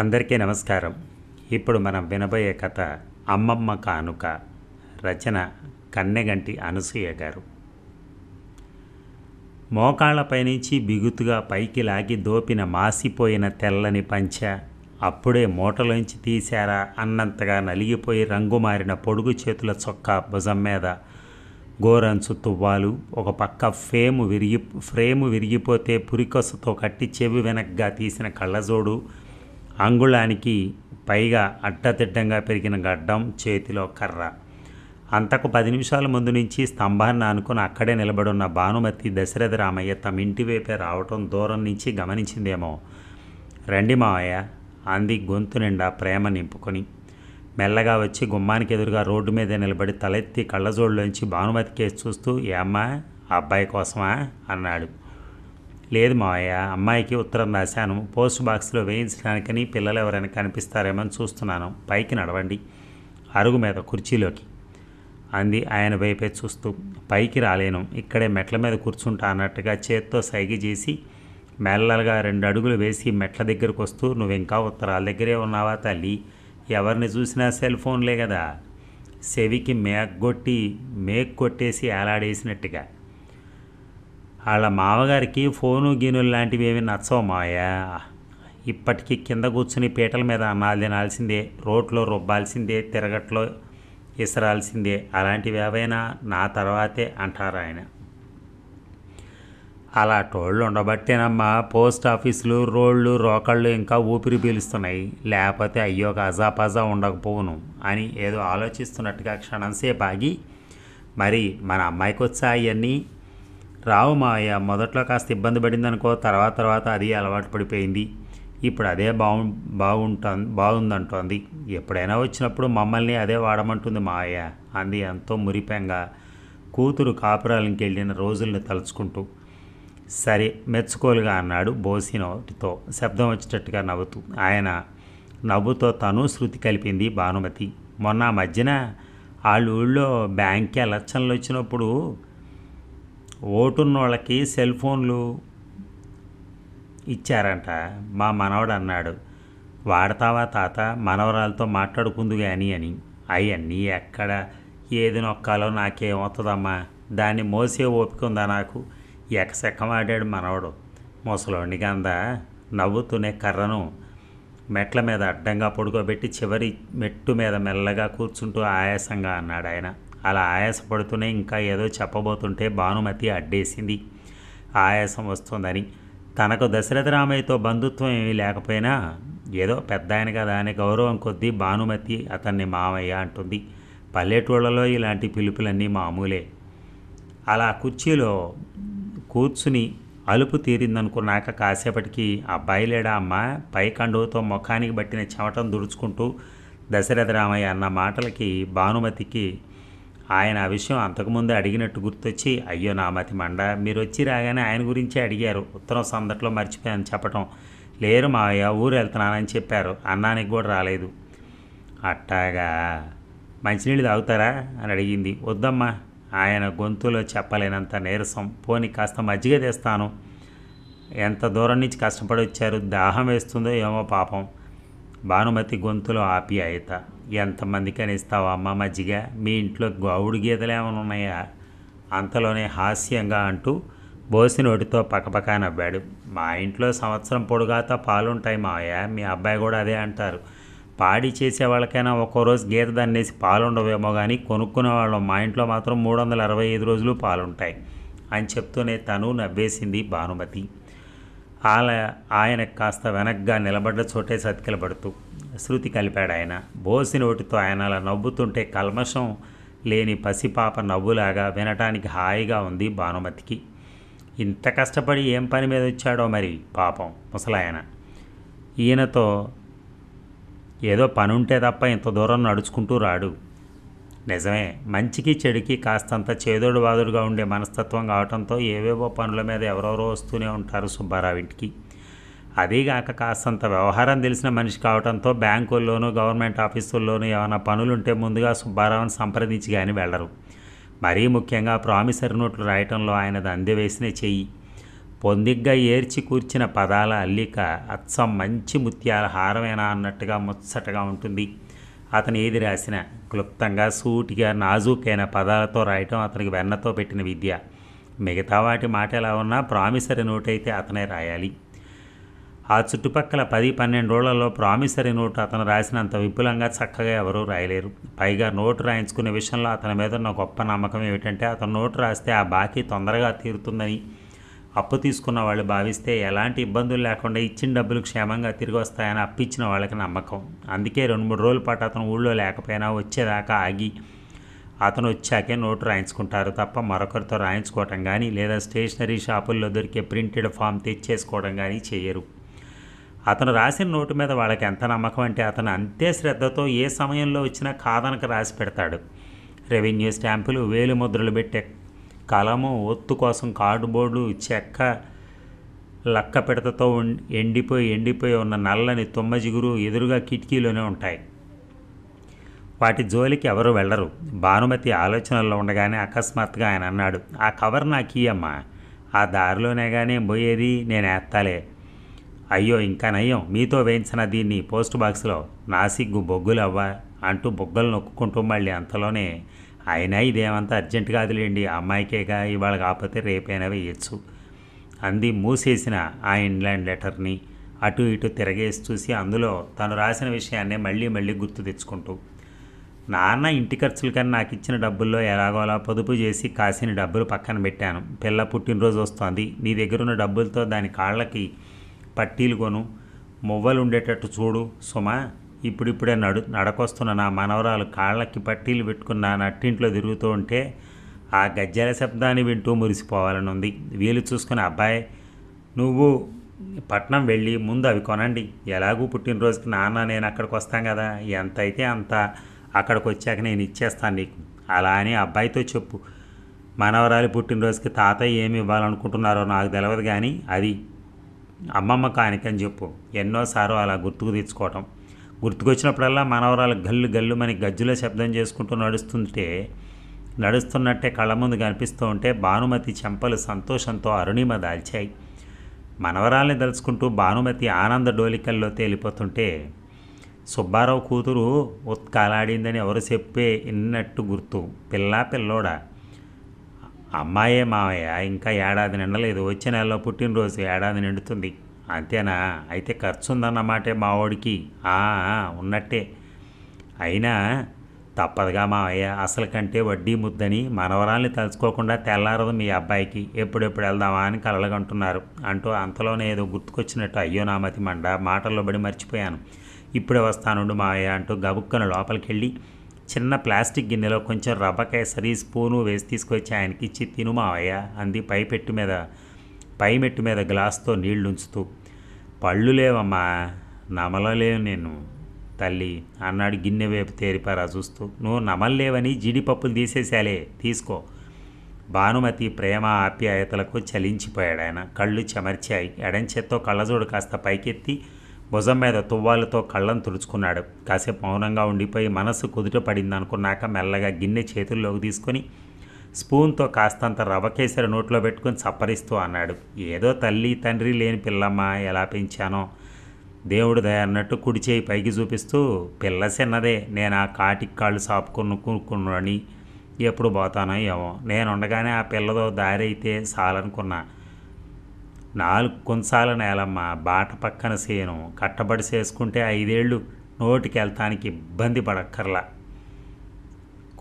అందరికీ నమస్కారం ఇప్పుడు మనం వినబోయే కథ అమ్మమ్మ కానుక రచన కన్నెగంటి అనసూయ గారు మోకాళ్లపై నుంచి బిగుతుగా పైకి లాగి దోపిన మాసిపోయిన తెల్లని పంచ అప్పుడే మూటలోంచి తీశారా అన్నంతగా నలిగిపోయి రంగు మారిన పొడుగు చేతుల చొక్క భుజం మీద గోరంచు తువ్వాలు ఒక పక్క ఫేము విరిగి ఫ్రేము విరిగిపోతే పురికొసతో కట్టి చెవి వెనక్గా తీసిన కళ్ళజోడు అంగుళానికి పైగా అట్టతిట్టంగా పెరిగిన గడ్డం చేతిలో కర్ర అంతకు పది నిమిషాల ముందు నుంచి స్తంభాన్ని ఆనుకుని అక్కడే నిలబడున్న భానుమతి దశరథ రామయ్య తమ ఇంటి వైపే రావటం దూరం నుంచి గమనించిందేమో రండి మావయ్య అంది గొంతు నిండా ప్రేమ నింపుకొని మెల్లగా వచ్చి గుమ్మానికి ఎదురుగా రోడ్డు మీద నిలబడి తలెత్తి కళ్ళజోడులోంచి భానుమతి కేసు చూస్తూ ఏమ్మా అబ్బాయి కోసమా అన్నాడు లేదు మావయ్య అమ్మాయికి ఉత్తరం రాశాను పోస్ట్ బాక్స్లో వేయించడానికని పిల్లలు ఎవరైనా కనిపిస్తారేమని చూస్తున్నాను పైకి నడవండి అరుగు మీద కుర్చీలోకి అంది ఆయన వైపే చూస్తూ పైకి రాలేను ఇక్కడే మెట్ల మీద కూర్చుంటా అన్నట్టుగా చేత్తో సైగి చేసి మెల్లలుగా రెండు అడుగులు వేసి మెట్ల దగ్గరకు వస్తూ నువ్వు ఇంకా ఉత్తరాల దగ్గరే ఉన్నావా తల్లి ఎవరిని చూసినా సెల్ ఫోన్లే కదా సెవికి మేక్ కొట్టి మేక్ కొట్టేసి ఏలాడేసినట్టుగా వాళ్ళ మామగారికి ఫోను గీనులు లాంటివి ఏమి నచ్చవు మావయ్య ఇప్పటికీ కింద కూర్చుని పీటల మీద అన్నాలు తినాల్సిందే రోడ్లో రుబ్బాల్సిందే తిరగట్లో ఇసరాల్సిందే అలాంటివి ఏవైనా నా తర్వాతే అంటారు ఆయన అలా టోళ్ళు ఉండబట్టేనమ్మా పోస్ట్ ఆఫీసులు రోడ్లు రోకళ్ళు ఇంకా ఊపిరి పీలుస్తున్నాయి లేకపోతే అయ్యో అజాపాజా ఉండకపోవును అని ఏదో ఆలోచిస్తున్నట్టుగా క్షణంసేపు ఆగి మరి మన అమ్మాయికి వచ్చా అవన్నీ రావు మాయ మొదట్లో కాస్త ఇబ్బంది పడిందనుకో తర్వాత తర్వాత అది అలవాటు పడిపోయింది ఇప్పుడు అదే బాగు బాగుంటా బాగుందంటోంది ఎప్పుడైనా వచ్చినప్పుడు మమ్మల్ని అదే వాడమంటుంది మాయ అంది ఎంతో మురిపెంగా కూతురు కాపురాలకి వెళ్ళిన రోజుల్ని తలుచుకుంటూ సరే మెచ్చుకోలుగా అన్నాడు బోసినోటితో శబ్దం వచ్చేటట్టుగా నవ్వుతూ ఆయన నవ్వుతో తను శృతి కలిపింది భానుమతి మొన్న మధ్యన వాళ్ళ ఊళ్ళో బ్యాంక్ ఎలక్షన్లు వచ్చినప్పుడు ఓటున్న వాళ్ళకి సెల్ ఫోన్లు ఇచ్చారంట మా మనవడు అన్నాడు వాడతావా తాత మనవరాలతో మాట్లాడుకుందు కానీ అని అవన్నీ ఎక్కడ ఏది నొక్కాలో నాకేమవుతుందమ్మా దాన్ని మోసే ఓపిక ఉందా నాకు ఎకసెక్కమాడాడు మనవడు ముసలోని కందా నవ్వుతూనే కర్రను మెట్ల మీద అడ్డంగా పడుకోబెట్టి చివరి మెట్టు మీద మెల్లగా కూర్చుంటూ ఆయాసంగా అన్నాడు ఆయన అలా ఆయాసపడుతూనే ఇంకా ఏదో చెప్పబోతుంటే భానుమతి అడ్డేసింది ఆయాసం వస్తుందని తనకు దశరథ రామయ్యతో బంధుత్వం ఏమీ లేకపోయినా ఏదో పెద్ద ఆయన కదా అనే గౌరవం కొద్దీ భానుమతి అతన్ని మామయ్య అంటుంది పల్లెటూళ్ళలో ఇలాంటి పిలుపులన్నీ మామూలే అలా కుర్చీలో కూర్చుని అలుపు తీరిందనుకున్నాక కాసేపటికి అబ్బాయి లేడా అమ్మ పై కండువుతో ముఖానికి పట్టిన చెమటం దుడుచుకుంటూ దశరథ రామయ్య అన్న మాటలకి భానుమతికి ఆయన ఆ విషయం అంతకుముందే అడిగినట్టు గుర్తొచ్చి అయ్యో నా మతి మండ మీరు వచ్చి రాగానే ఆయన గురించే అడిగారు ఉత్తరం సందట్లో మర్చిపోయాను చెప్పటం లేరు మావయ్య ఊరు వెళ్తున్నానని చెప్పారు అన్నానికి కూడా రాలేదు అట్టాగా మంచినీళ్ళు తాగుతారా అని అడిగింది వద్దమ్మా ఆయన గొంతులో చెప్పలేనంత నీరసం పోని కాస్త మజ్జిగ తెస్తాను ఎంత దూరం నుంచి కష్టపడి వచ్చారు దాహం వేస్తుందో ఏమో పాపం భానుమతి గొంతులో ఆప్యాయత ఎంతమంది కనిస్తావు అమ్మ మజ్జిగ మీ ఇంట్లో గౌడు గీతలు ఏమైనా ఉన్నాయా అంతలోనే హాస్యంగా అంటూ నోటితో పకపకా నవ్వాడు మా ఇంట్లో సంవత్సరం పొడుగాత పాలుంటాయి మావయ్య మీ అబ్బాయి కూడా అదే అంటారు పాడి చేసే వాళ్ళకైనా ఒక్కోరోజు గీత దన్నేసి పాలుండవేమో కానీ కొనుక్కునే వాళ్ళం మా ఇంట్లో మాత్రం మూడు వందల అరవై ఐదు రోజులు పాలుంటాయి అని చెప్తూనే తను నవ్వేసింది భానుమతి ఆల ఆయన కాస్త వెనక్గా నిలబడ్డ చోటే చతికిలబడుతూ శృతి కలిపాడు ఆయన బోసి నోటితో ఆయన అలా నవ్వుతుంటే కల్మషం లేని పసిపాప నవ్వులాగా వినటానికి హాయిగా ఉంది భానుమతికి ఇంత కష్టపడి ఏం పని మీద వచ్చాడో మరి పాపం ముసలాయన ఈయనతో ఏదో పనుంటే తప్ప ఇంత దూరం నడుచుకుంటూ రాడు నిజమే మంచికి చెడుకి కాస్తంత చేదోడు వాదుడుగా ఉండే మనస్తత్వం కావడంతో ఏవేవో పనుల మీద ఎవరెవరో వస్తూనే ఉంటారు సుబ్బారావు ఇంటికి అదీగాక కాస్తంత వ్యవహారం తెలిసిన మనిషి కావడంతో బ్యాంకుల్లోనూ గవర్నమెంట్ ఆఫీసుల్లోనూ ఏమైనా పనులుంటే ముందుగా సుబ్బారావుని సంప్రదించి కానీ వెళ్ళరు మరీ ముఖ్యంగా ప్రామిసరీ నోట్లు రాయటంలో ఆయనది అందవేసిన చెయ్యి పొందిగ్గా ఏర్చి కూర్చిన పదాల అల్లిక అచ్చం మంచి ముత్యాల హారమేనా అన్నట్టుగా ముచ్చటగా ఉంటుంది అతను ఏది రాసినా క్లుప్తంగా సూటిగా నాజూకైన పదాలతో రాయటం అతనికి వెన్నతో పెట్టిన విద్య మిగతా వాటి మాట ఎలా ఉన్నా ప్రామిసరీ నోట్ అయితే అతనే రాయాలి ఆ చుట్టుపక్కల పది పన్నెండోళ్లలో ప్రామిసరీ నోట్ అతను రాసినంత విపులంగా చక్కగా ఎవరూ రాయలేరు పైగా నోటు రాయించుకునే విషయంలో అతని మీద ఉన్న గొప్ప నమ్మకం ఏమిటంటే అతను నోటు రాస్తే ఆ బాకీ తొందరగా తీరుతుందని అప్పు తీసుకున్న వాళ్ళు భావిస్తే ఎలాంటి ఇబ్బందులు లేకుండా ఇచ్చిన డబ్బులు క్షేమంగా తిరిగి వస్తాయని అప్పిచ్చిన వాళ్ళకి నమ్మకం అందుకే రెండు మూడు రోజుల పాటు అతను ఊళ్ళో లేకపోయినా వచ్చేదాకా ఆగి అతను వచ్చాకే నోటు రాయించుకుంటారు తప్ప మరొకరితో రాయించుకోవటం కానీ లేదా స్టేషనరీ షాపుల్లో దొరికే ప్రింటెడ్ ఫామ్ తెచ్చేసుకోవడం కానీ చేయరు అతను రాసిన నోటు మీద వాళ్ళకి ఎంత నమ్మకం అంటే అతను అంతే శ్రద్ధతో ఏ సమయంలో వచ్చినా కాదనక రాసి పెడతాడు రెవెన్యూ స్టాంపులు వేలు ముద్రలు పెట్టే కలము ఒత్తు కోసం కార్డుబోర్డు చెక్క లక్క పిడతతో ఎండిపోయి ఎండిపోయి ఉన్న నల్లని తుమ్మ జిగురు ఎదురుగా కిటికీలోనే ఉంటాయి వాటి జోలికి ఎవరు వెళ్ళరు భానుమతి ఆలోచనల్లో ఉండగానే అకస్మాత్తుగా ఆయన అన్నాడు ఆ కవర్ నాకు ఇయ్యమ్మా ఆ దారిలోనే కానీ పోయేది నేను ఎత్తాలే అయ్యో ఇంకా నయ్యం మీతో వేయించిన దీన్ని పోస్ట్ బాక్స్లో నాసిగ్గు అవ్వా అంటూ బొగ్గలు నొక్కుంటూ మళ్ళీ అంతలోనే అయినా ఇదేమంతా అర్జెంట్ కాదులేండి అమ్మాయికేగా ఇవాళ కాకపోతే రేపైనా వేయచ్చు అంది మూసేసిన ఆ ఇన్లాండ్ లెటర్ని అటు ఇటు తిరగేసి చూసి అందులో తను రాసిన విషయాన్నే మళ్ళీ మళ్ళీ గుర్తు తెచ్చుకుంటూ నాన్న ఇంటి ఖర్చుల కన్నా నాకు ఇచ్చిన డబ్బుల్లో ఎలాగోలా పొదుపు చేసి కాసిన డబ్బులు పక్కన పెట్టాను పిల్ల పుట్టినరోజు వస్తోంది నీ దగ్గరున్న డబ్బులతో దాని కాళ్ళకి పట్టీలు కొను మొవ్వలు ఉండేటట్టు చూడు సుమా ఇప్పుడిప్పుడే నడు నడకొస్తున్న నా మనవరాలు కాళ్ళకి పట్టీలు పెట్టుకున్న నట్టింట్లో తిరుగుతూ ఉంటే ఆ గజ్జల శబ్దాన్ని వింటూ మురిసిపోవాలనుంది వీలు చూసుకుని అబ్బాయి నువ్వు పట్నం వెళ్ళి ముందు అవి కొనండి ఎలాగూ పుట్టినరోజుకి నాన్న నేను అక్కడికి వస్తాం కదా ఎంత అయితే అంత అక్కడికి వచ్చాక నేను ఇచ్చేస్తాను నీకు అలా అని అబ్బాయితో చెప్పు మనవరాలి పుట్టినరోజుకి తాతయ్య ఏమి ఇవ్వాలనుకుంటున్నారో నాకు తెలియదు కానీ అది అమ్మమ్మ కానికని చెప్పు ఎన్నోసార్లు అలా గుర్తుకు తెచ్చుకోవటం గుర్తుకొచ్చినప్పుడల్లా మనవరాలు గల్లు గల్లు మనకి గజ్జులో శబ్దం చేసుకుంటూ నడుస్తుంటే నడుస్తున్నట్టే కళ్ళ ముందు కనిపిస్తూ ఉంటే భానుమతి చెంపలు సంతోషంతో అరుణిమ దాల్చాయి మనవరాల్ని దలుచుకుంటూ భానుమతి ఆనంద డోలికల్లో తేలిపోతుంటే సుబ్బారావు కూతురు ఉత్కాలాడిందని ఎవరు చెప్పే ఇన్నట్టు గుర్తు పిల్ల పిల్లోడ అమ్మాయే మావయ్య ఇంకా ఏడాది నిండలేదు వచ్చే నెలలో పుట్టినరోజు ఏడాది నిండుతుంది అంతేనా అయితే ఖర్చు ఉందన్నమాటే మావాడికి ఉన్నట్టే అయినా తప్పదుగా మావయ్య అసలు కంటే వడ్డీ ముద్దని మనవరాల్ని తలుచుకోకుండా తెల్లారదు మీ అబ్బాయికి ఎప్పుడెప్పుడు వెళ్దామా అని కలలుగంటున్నారు అంటూ అంతలోనే ఏదో గుర్తుకొచ్చినట్టు అయ్యో నా మతి మండ మాటల్లో బడి మర్చిపోయాను ఇప్పుడే వస్తానుండు మావయ్య అంటూ గబుక్కను లోపలికి వెళ్ళి చిన్న ప్లాస్టిక్ గిన్నెలో కొంచెం రబ్బకాయ సరి స్పూను వేసి తీసుకొచ్చి ఆయనకి ఇచ్చి తిను మావయ్య అంది పైపెట్టు మీద పైమెట్టు మీద గ్లాస్తో నీళ్లుంచుతూ పళ్ళు లేవమ్మా నమలలేవు నేను తల్లి అన్నాడు గిన్నె వైపు తేరిపారా చూస్తూ నువ్వు నమలలేవని జీడిపప్పులు తీసేసాలే తీసుకో భానుమతి ప్రేమ ఆప్యాయతలకు చలించిపోయాడు ఆయన కళ్ళు చెమర్చాయి ఎడంచేత్తో కళ్ళజోడు కాస్త పైకెత్తి భుజం మీద తువ్వాలతో కళ్ళను తుడుచుకున్నాడు కాసేపు మౌనంగా ఉండిపోయి మనసు కుదుట పడిందనుకున్నాక మెల్లగా గిన్నె చేతుల్లోకి తీసుకొని స్పూన్తో కాస్తంత రవ్వకేసరి కేసరి నోట్లో పెట్టుకుని చప్పరిస్తూ అన్నాడు ఏదో తల్లి తండ్రి లేని పిల్లమ్మ ఎలా పెంచానో దేవుడు దయన్నట్టు కుడి చేయి పైకి చూపిస్తూ పిల్ల చిన్నదే నేను ఆ కాటికి కాళ్ళు కొనుక్కున్నాడని ఎప్పుడు పోతానో ఏమో నేను ఉండగానే ఆ పిల్లతో దారి అయితే చాలనుకున్నా నాలుగు కొంచాల నేలమ్మ బాట పక్కన సేను కట్టబడి చేసుకుంటే ఐదేళ్ళు నోటికి వెళ్తానికి ఇబ్బంది పడక్కర్లా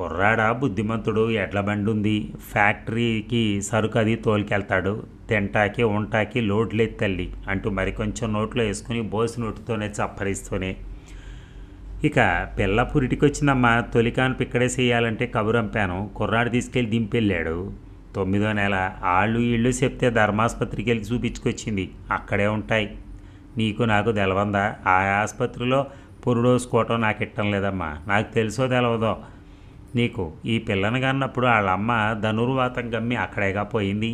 కుర్రాడా బుద్ధిమంతుడు ఎడ్ల బండి ఉంది ఫ్యాక్టరీకి సరుకు అది తోలుకెళ్తాడు తింటాకి ఉంటాకి లోడ్లేదు తల్లి అంటూ మరికొంచెం నోట్లో వేసుకుని బోసి నోటితోనే చప్పరిస్తూనే ఇక పిల్ల పురిటికొచ్చిందమ్మా తొలికాను చేయాలంటే కబురంపాను కుర్రాడు తీసుకెళ్ళి దింపెళ్ళాడు తొమ్మిదో నెల ఆళ్ళు ఇళ్ళు చెప్తే ధర్మాసుపత్రికి వెళ్ళి చూపించుకొచ్చింది అక్కడే ఉంటాయి నీకు నాకు తెలవందా ఆ ఆసుపత్రిలో పురుడోసుకోవటం నాకు ఇట్టం లేదమ్మా నాకు తెలుసో తెలవదో నీకు ఈ పిల్లను కన్నప్పుడు వాళ్ళమ్మ ధనుర్వాతం గమ్మి అక్కడేగా పోయింది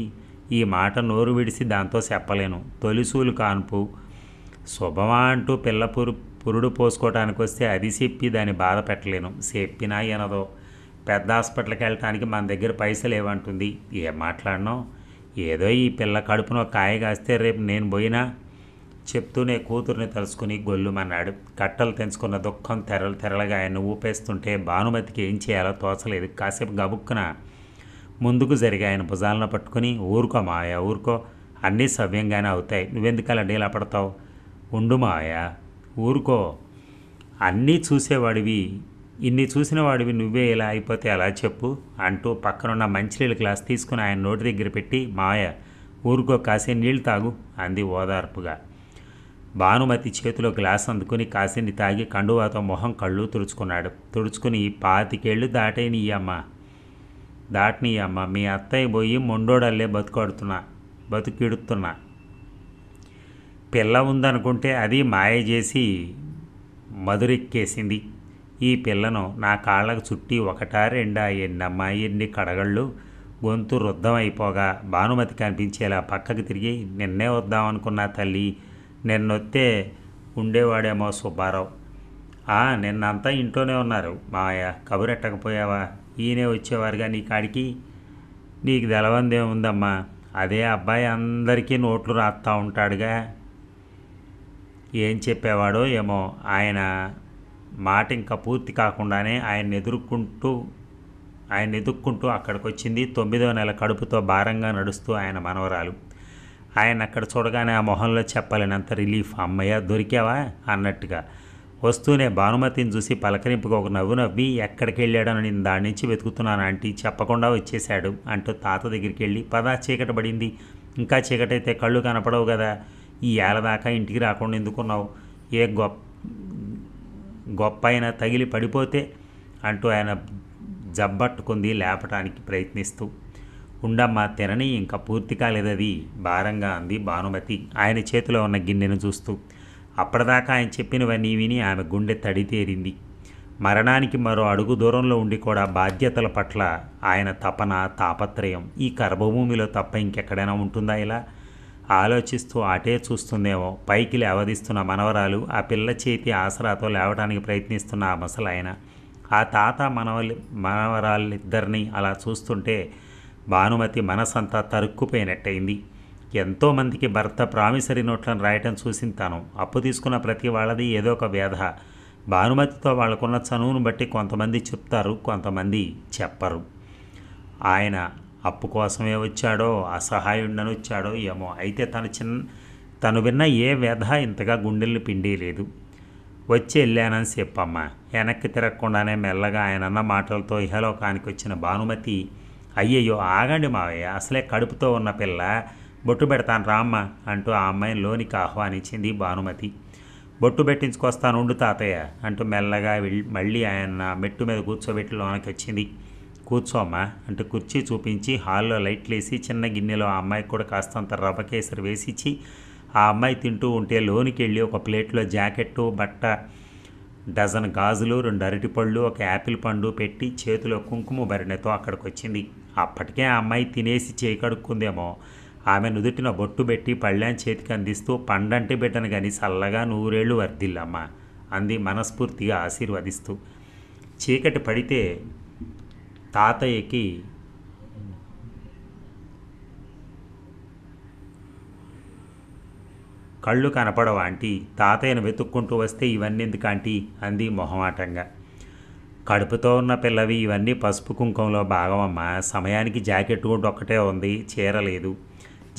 ఈ మాట నోరు విడిసి దాంతో చెప్పలేను తొలిసూలు కాన్పు శుభమా అంటూ పిల్ల పురు పురుడు పోసుకోవటానికి వస్తే అది చెప్పి దాన్ని బాధ పెట్టలేను చెప్పినా ఎనదో పెద్ద హాస్పిటల్కి వెళ్ళటానికి మన దగ్గర పైసలు ఏమంటుంది ఏం మాట్లాడినాం ఏదో ఈ పిల్ల కడుపున కాయ కాస్తే రేపు నేను పోయినా చెప్తూనే కూతుర్ని తలుసుకుని గొల్లుమన్నాడు కట్టలు తెంచుకున్న దుఃఖం తెరలు తెరలుగా ఆయన ఊపేస్తుంటే భానుమతికి ఏం చేయాలో తోచలేదు కాసేపు గబుక్కున ముందుకు జరిగి ఆయన భుజాలను పట్టుకుని ఊరుకో మాయా ఊరుకో అన్నీ సవ్యంగానే అవుతాయి నువ్వెందుకలా డీలా పడతావు ఉండు మాయా ఊరుకో అన్నీ చూసేవాడివి ఇన్ని చూసిన వాడివి నువ్వే ఇలా అయిపోతే అలా చెప్పు అంటూ పక్కనున్న మంచినీళ్ళు గ్లాస్ తీసుకుని ఆయన నోటి దగ్గర పెట్టి మాయ ఊరుకో కాసే నీళ్ళు తాగు అంది ఓదార్పుగా భానుమతి చేతిలో గ్లాస్ అందుకుని కాసిని తాగి కండువాతో మొహం కళ్ళు తుడుచుకున్నాడు తుడుచుకుని పాతికేళ్ళు దాటేనియమ్మ దాటనీయమ్మ మీ అత్తయ్య పోయి మొండోడల్లే బతుకాడుతున్నా బతుకిడుతున్నా పిల్ల ఉందనుకుంటే అది మాయ చేసి మధురెక్కేసింది ఈ పిల్లను నా కాళ్ళకు చుట్టి ఒకటా రెండా ఎన్నమ్మా ఎన్ని కడగళ్ళు గొంతు రుద్ధమైపోగా భానుమతి కనిపించేలా పక్కకు తిరిగి నిన్నే వద్దామనుకున్నా తల్లి నిన్నొత్తే ఉండేవాడేమో సుబ్బారావు ఆ నిన్నంతా ఇంట్లోనే ఉన్నారు మాయా కబురెట్టకపోయావా ఈయనే వచ్చేవారుగా నీ కాడికి నీకు తెలవందేముందమ్మా అదే అబ్బాయి అందరికీ నోట్లు రాస్తా ఉంటాడుగా ఏం చెప్పేవాడో ఏమో ఆయన మాట ఇంకా పూర్తి కాకుండానే ఆయన ఎదుర్కొంటూ ఆయన ఎదుక్కుంటూ అక్కడికి వచ్చింది తొమ్మిదో నెల కడుపుతో భారంగా నడుస్తూ ఆయన మనవరాలు ఆయన అక్కడ చూడగానే ఆ మొహంలో చెప్పలేనంత రిలీఫ్ అమ్మయ్య దొరికావా అన్నట్టుగా వస్తూనే భానుమతిని చూసి పలకరింపుగా ఒక నవ్వు నవ్వి ఎక్కడికి వెళ్ళాడో నేను దాని నుంచి వెతుకుతున్నాను ఆంటీ చెప్పకుండా వచ్చేశాడు అంటూ తాత దగ్గరికి వెళ్ళి పదా చీకటి పడింది ఇంకా చీకటైతే కళ్ళు కనపడవు కదా ఈ ఏళ్ళ దాకా ఇంటికి రాకుండా ఎందుకున్నావు ఏ గొప్ప గొప్ప అయినా తగిలి పడిపోతే అంటూ ఆయన జబ్బట్టుకుంది లేపటానికి ప్రయత్నిస్తూ మా తినని ఇంకా పూర్తి కాలేదది భారంగా అంది భానుమతి ఆయన చేతిలో ఉన్న గిన్నెను చూస్తూ అప్పటిదాకా ఆయన చెప్పినవన్నీ విని ఆమె గుండె తడితేరింది మరణానికి మరో అడుగు దూరంలో ఉండి కూడా బాధ్యతల పట్ల ఆయన తపన తాపత్రయం ఈ కర్భభూమిలో తప్ప ఇంకెక్కడైనా ఉంటుందా ఇలా ఆలోచిస్తూ అటే చూస్తుందేమో పైకి లేవదిస్తున్న మనవరాలు ఆ పిల్ల చేతి ఆసరాతో లేవడానికి ప్రయత్నిస్తున్న ఆ ముసలాయన ఆ తాత మనవలి మనవరాళ్ళిద్దరినీ అలా చూస్తుంటే భానుమతి మనసంతా తరుక్కుపోయినట్టయింది ఎంతోమందికి భర్త ప్రామిసరీ నోట్లను రాయటం చూసింది తాను అప్పు తీసుకున్న ప్రతి వాళ్ళది ఏదో ఒక వ్యాధ భానుమతితో వాళ్ళకున్న చనువును బట్టి కొంతమంది చెప్తారు కొంతమంది చెప్పరు ఆయన అప్పు కోసమే వచ్చాడో అసహాయుండని వచ్చాడో ఏమో అయితే తను చిన్న తను విన్న ఏ వ్యధ ఇంతగా గుండెల్ని లేదు వచ్చి వెళ్ళానని చెప్పమ్మా వెనక్కి తిరగకుండానే మెల్లగా ఆయనన్న మాటలతో ఇహలోకానికి వచ్చిన భానుమతి అయ్యయ్యో ఆగండి మావయ్య అసలే కడుపుతో ఉన్న పిల్ల బొట్టు పెడతాను రామ్మ అంటూ ఆ అమ్మాయిని లోనికి ఆహ్వానించింది భానుమతి బొట్టు పెట్టించుకొస్తాను ఉండు తాతయ్య అంటూ మెల్లగా మళ్ళీ ఆయన మెట్టు మీద కూర్చోబెట్టి లోనకి వచ్చింది కూర్చోమ్మా అంటూ కుర్చీ చూపించి హాల్లో లైట్లు వేసి చిన్న గిన్నెలో ఆ అమ్మాయికి కూడా కాస్తంత రవ్వ కేసరి వేసిచ్చి ఆ అమ్మాయి తింటూ ఉంటే లోనికి వెళ్ళి ఒక ప్లేట్లో జాకెట్టు బట్ట డజన్ గాజులు రెండు అరటిపళ్ళు ఒక యాపిల్ పండు పెట్టి చేతిలో కుంకుమ భరిణతో అక్కడికి వచ్చింది అప్పటికే ఆ అమ్మాయి తినేసి చేయి కడుక్కుందేమో ఆమె నుదుటిన బొట్టు పెట్టి పళ్ళాన్ చేతికి అందిస్తూ పండంటి బిడ్డను కానీ చల్లగా నూరేళ్లు వర్దిల్లమ్మ అంది మనస్ఫూర్తిగా ఆశీర్వదిస్తూ చీకటి పడితే తాతయ్యకి కళ్ళు కనపడవా అంటీ తాతయ్యను వెతుక్కుంటూ వస్తే ఇవన్నీ ఎందుకు అంది మొహమాటంగా కడుపుతో ఉన్న పిల్లవి ఇవన్నీ పసుపు కుంకుమలో భాగమమ్మా సమయానికి జాకెట్ కూడా ఒక్కటే ఉంది చీర లేదు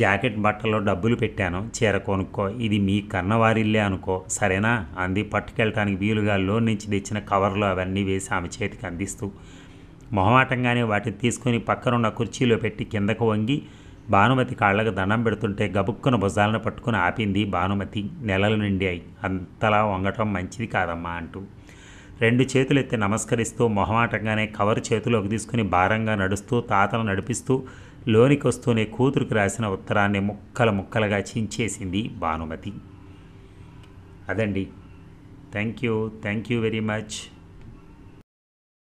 జాకెట్ బట్టలో డబ్బులు పెట్టాను చీర కొనుక్కో ఇది మీ కన్నవారిల్లే అనుకో సరేనా అంది పట్టుకెళ్ళటానికి వీలుగా లోన్ నుంచి తెచ్చిన కవర్లో అవన్నీ వేసి ఆమె చేతికి అందిస్తూ మొహమాటంగానే వాటిని తీసుకుని పక్కనున్న కుర్చీలో పెట్టి కిందకు వంగి భానుమతి కాళ్ళకు దండం పెడుతుంటే గబుక్కున భుజాలను పట్టుకుని ఆపింది భానుమతి నెలల అయి అంతలా వంగటం మంచిది కాదమ్మా అంటూ రెండు చేతులెత్తి నమస్కరిస్తూ మొహమాటంగానే కవర్ చేతిలోకి తీసుకుని భారంగా నడుస్తూ తాతను నడిపిస్తూ లోనికి వస్తూనే కూతురికి రాసిన ఉత్తరాన్ని ముక్కల ముక్కలుగా చించేసింది భానుమతి అదండి thank you thank you very much